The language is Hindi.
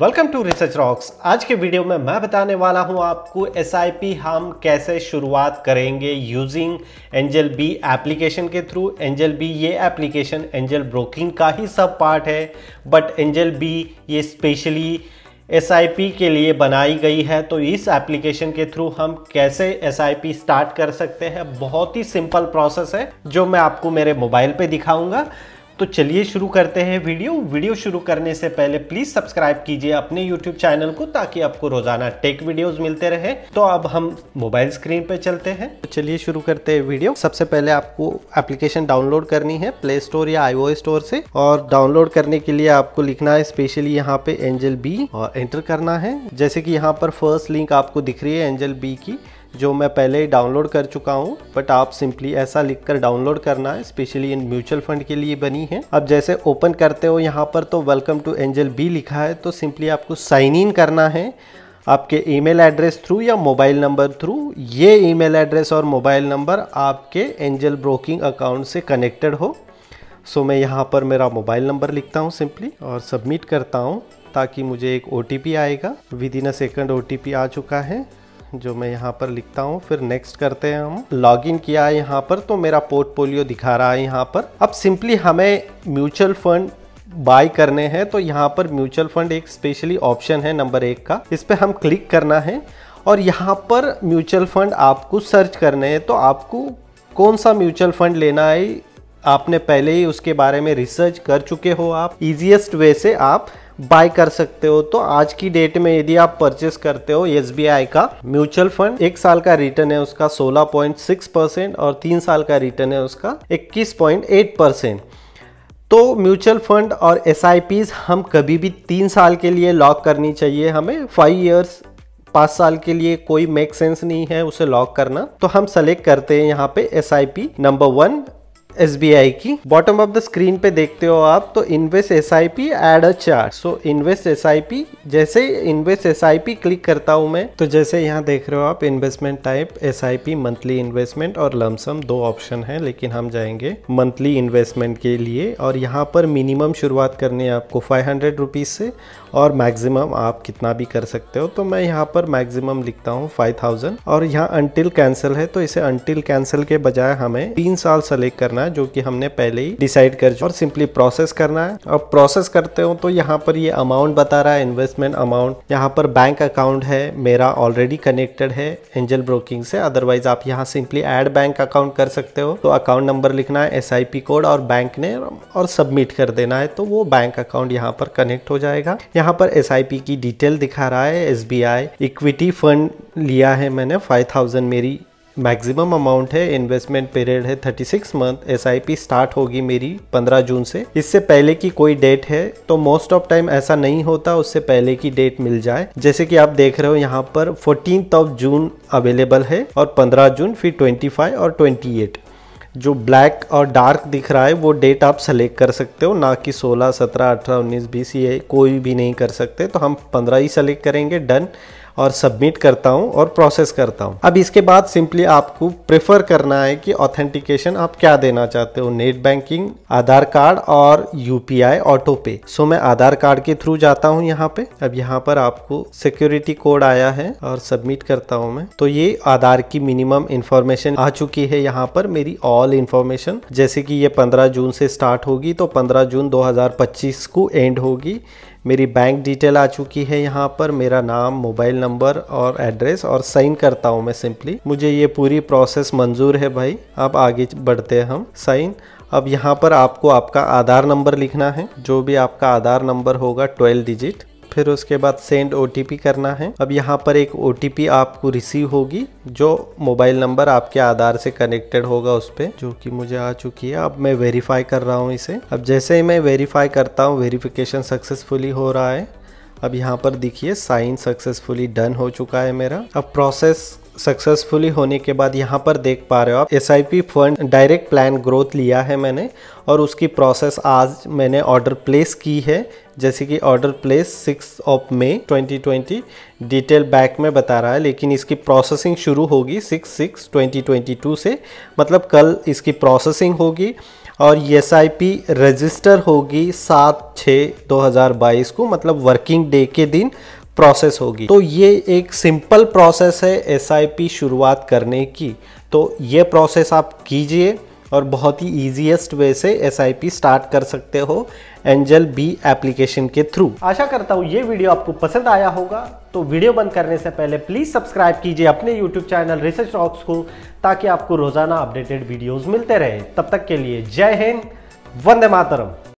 वेलकम टू रिसर्च रॉक्स आज के वीडियो में मैं बताने वाला हूं आपको एस हम कैसे शुरुआत करेंगे यूजिंग एंजल बी एप्लीकेशन के थ्रू एंजल बी ये एप्लीकेशन एंजल ब्रोकिंग का ही सब पार्ट है बट एंजल बी ये स्पेशली एस के लिए बनाई गई है तो इस एप्लीकेशन के थ्रू हम कैसे एस स्टार्ट कर सकते हैं बहुत ही सिंपल प्रोसेस है जो मैं आपको मेरे मोबाइल पे दिखाऊंगा तो चलिए शुरू करते हैं वीडियो वीडियो शुरू करने से पहले प्लीज़ सब्सक्राइब कीजिए अपने यूट्यूब चैनल को ताकि आपको रोजाना टेक वीडियोस मिलते रहे तो अब हम मोबाइल स्क्रीन पे चलते हैं तो चलिए शुरू करते हैं वीडियो सबसे पहले आपको एप्लीकेशन डाउनलोड करनी है प्ले स्टोर या आईओ स्टोर से और डाउनलोड करने के लिए आपको लिखना है स्पेशली यहाँ पे एंजल बी और एंटर करना है जैसे की यहाँ पर फर्स्ट लिंक आपको दिख रही है एंजल बी की जो मैं पहले ही डाउनलोड कर चुका हूँ बट आप सिंपली ऐसा लिख कर डाउनलोड करना है स्पेशली इन म्यूचुअल फंड के लिए बनी है अब जैसे ओपन करते हो यहाँ पर तो वेलकम टू एंजल बी लिखा है तो सिंपली आपको साइन इन करना है आपके ईमेल एड्रेस थ्रू या मोबाइल नंबर थ्रू ये ईमेल एड्रेस और मोबाइल नंबर आपके एंजल ब्रोकिंग अकाउंट से कनेक्टेड हो सो मैं यहाँ पर मेरा मोबाइल नंबर लिखता हूँ सिंपली और सबमिट करता हूँ ताकि मुझे एक ओ आएगा विद इन अ सेकेंड ओ आ चुका है जो मैं यहाँ पर लिखता हूँ फिर नेक्स्ट करते हैं हम लॉग इन किया है यहाँ पर तो मेरा पोर्टफोलियो दिखा रहा है यहाँ पर अब सिंपली हमें म्यूचुअल फंड बाय करने हैं तो यहाँ पर म्यूचुअल फंड एक स्पेशली ऑप्शन है नंबर एक का इस पर हम क्लिक करना है और यहाँ पर म्यूचुअल फंड आपको सर्च करने हैं तो आपको कौन सा म्यूचुअल फंड लेना है आपने पहले ही उसके बारे में रिसर्च कर चुके हो आप इजीएस्ट वे से आप बाय कर सकते हो तो आज की डेट में यदि आप परचेस करते हो एस का म्यूचुअल फंड एक साल का रिटर्न है उसका 16.6 परसेंट और तीन साल का रिटर्न है उसका 21.8 परसेंट तो म्यूचुअल फंड और एस हम कभी भी तीन साल के लिए लॉक करनी चाहिए हमें फाइव ईयर्स पाँच साल के लिए कोई मेक सेंस नहीं है उसे लॉक करना तो हम सेलेक्ट करते हैं यहाँ पे एस नंबर वन आई की बॉटम ऑफ द स्क्रीन पे देखते हो आप तो invest S I P add a chart so invest S I P जैसे invest S I P click करता हूँ मैं तो जैसे यहाँ देख रहे हो आप investment type S I P monthly investment और लमसम दो ऑप्शन है लेकिन हम जाएंगे मंथली इन्वेस्टमेंट के लिए और यहाँ पर मिनिमम शुरुआत करनी है आपको फाइव हंड्रेड रुपीज से और मैक्सिमम आप कितना भी कर सकते हो तो मैं यहाँ पर मैक्सिमम लिखता हूँ 5000 और यहाँ अनटिल कैंसिल है तो इसे अनटिल कैंसिल के बजाय हमें तीन साल सेलेक्ट करना है जो कि हमने पहले ही डिसाइड कर और सिंपली प्रोसेस करना है और प्रोसेस करते हो तो यहाँ पर ये अमाउंट बता रहा है इन्वेस्टमेंट अमाउंट यहाँ पर बैंक अकाउंट है मेरा ऑलरेडी कनेक्टेड है एंजल ब्रोकिंग से अदरवाइज आप यहाँ सिंपली एड बैंक अकाउंट कर सकते हो तो अकाउंट नंबर लिखना है एस कोड और बैंक ने और सबमिट कर देना है तो वो बैंक अकाउंट यहाँ पर कनेक्ट हो जाएगा यहाँ पर एस की डिटेल दिखा रहा है एस इक्विटी फंड लिया है मैंने 5000 मेरी मैक्सिमम अमाउंट है इन्वेस्टमेंट पीरियड है 36 मंथ एस स्टार्ट होगी मेरी 15 जून से इससे पहले की कोई डेट है तो मोस्ट ऑफ टाइम ऐसा नहीं होता उससे पहले की डेट मिल जाए जैसे कि आप देख रहे हो यहाँ पर फोर्टीन ऑफ जून अवेलेबल है और 15 जून फिर 25 और 28 जो ब्लैक और डार्क दिख रहा है वो डेट आप सेलेक्ट कर सकते हो ना कि 16, 17, 18, 19, 20 ये कोई भी नहीं कर सकते तो हम 15 ही सेलेक्ट करेंगे डन और सबमिट करता हूँ और प्रोसेस करता हूँ अब इसके बाद सिंपली आपको प्रेफर करना है कि ऑथेंटिकेशन आप क्या देना चाहते हो नेट बैंकिंग आधार कार्ड और यूपीआई ऑटो पे सो मैं आधार कार्ड के थ्रू जाता हूँ यहाँ पे अब यहाँ पर आपको सिक्योरिटी कोड आया है और सबमिट करता हूँ मैं तो ये आधार की मिनिमम इन्फॉर्मेशन आ चुकी है यहाँ पर मेरी ऑल इन्फॉर्मेशन जैसे कि ये 15 जून से स्टार्ट होगी तो 15 जून 2025 को एंड होगी मेरी बैंक डिटेल आ चुकी है यहाँ पर मेरा नाम मोबाइल नंबर और एड्रेस और साइन करता हूँ मैं सिंपली मुझे ये पूरी प्रोसेस मंजूर है भाई अब आगे बढ़ते हैं हम साइन अब यहाँ पर आपको आपका आधार नंबर लिखना है जो भी आपका आधार नंबर होगा ट्वेल्व डिजिट फिर उसके बाद सेंड ओ करना है अब यहाँ पर एक ओ आपको रिसीव होगी जो मोबाइल नंबर आपके आधार से कनेक्टेड होगा उस पर जो कि मुझे आ चुकी है अब मैं वेरीफाई कर रहा हूँ इसे अब जैसे ही मैं वेरीफाई करता हूँ वेरीफिकेशन सक्सेसफुली हो रहा है अब यहाँ पर देखिए साइन सक्सेसफुली डन हो चुका है मेरा अब प्रोसेस सक्सेसफुली होने के बाद यहाँ पर देख पा रहे हो आप S fund direct plan growth लिया है मैंने और उसकी प्रोसेस आज मैंने ऑर्डर प्लेस की है जैसे कि order place six of May 2020 detail back में बता रहा है लेकिन इसकी प्रोसेसिंग शुरू होगी सिक्स सिक्स 2022 से मतलब कल इसकी प्रोसेसिंग होगी और एस आई पी रजिस्टर होगी सात छः बाईस को मतलब वर्किंग डे के दिन प्रोसेस होगी तो ये एक सिंपल प्रोसेस है एस शुरुआत करने की तो ये प्रोसेस आप कीजिए और बहुत ही ईजीएस्ट वे से एस स्टार्ट कर सकते हो एंजल बी एप्लीकेशन के थ्रू आशा करता हूँ ये वीडियो आपको पसंद आया होगा तो वीडियो बंद करने से पहले प्लीज़ सब्सक्राइब कीजिए अपने यूट्यूब चैनल रिसर्च रॉक्स को ताकि आपको रोज़ाना अपडेटेड वीडियोज़ मिलते रहे तब तक के लिए जय हिंद वंदे मातरम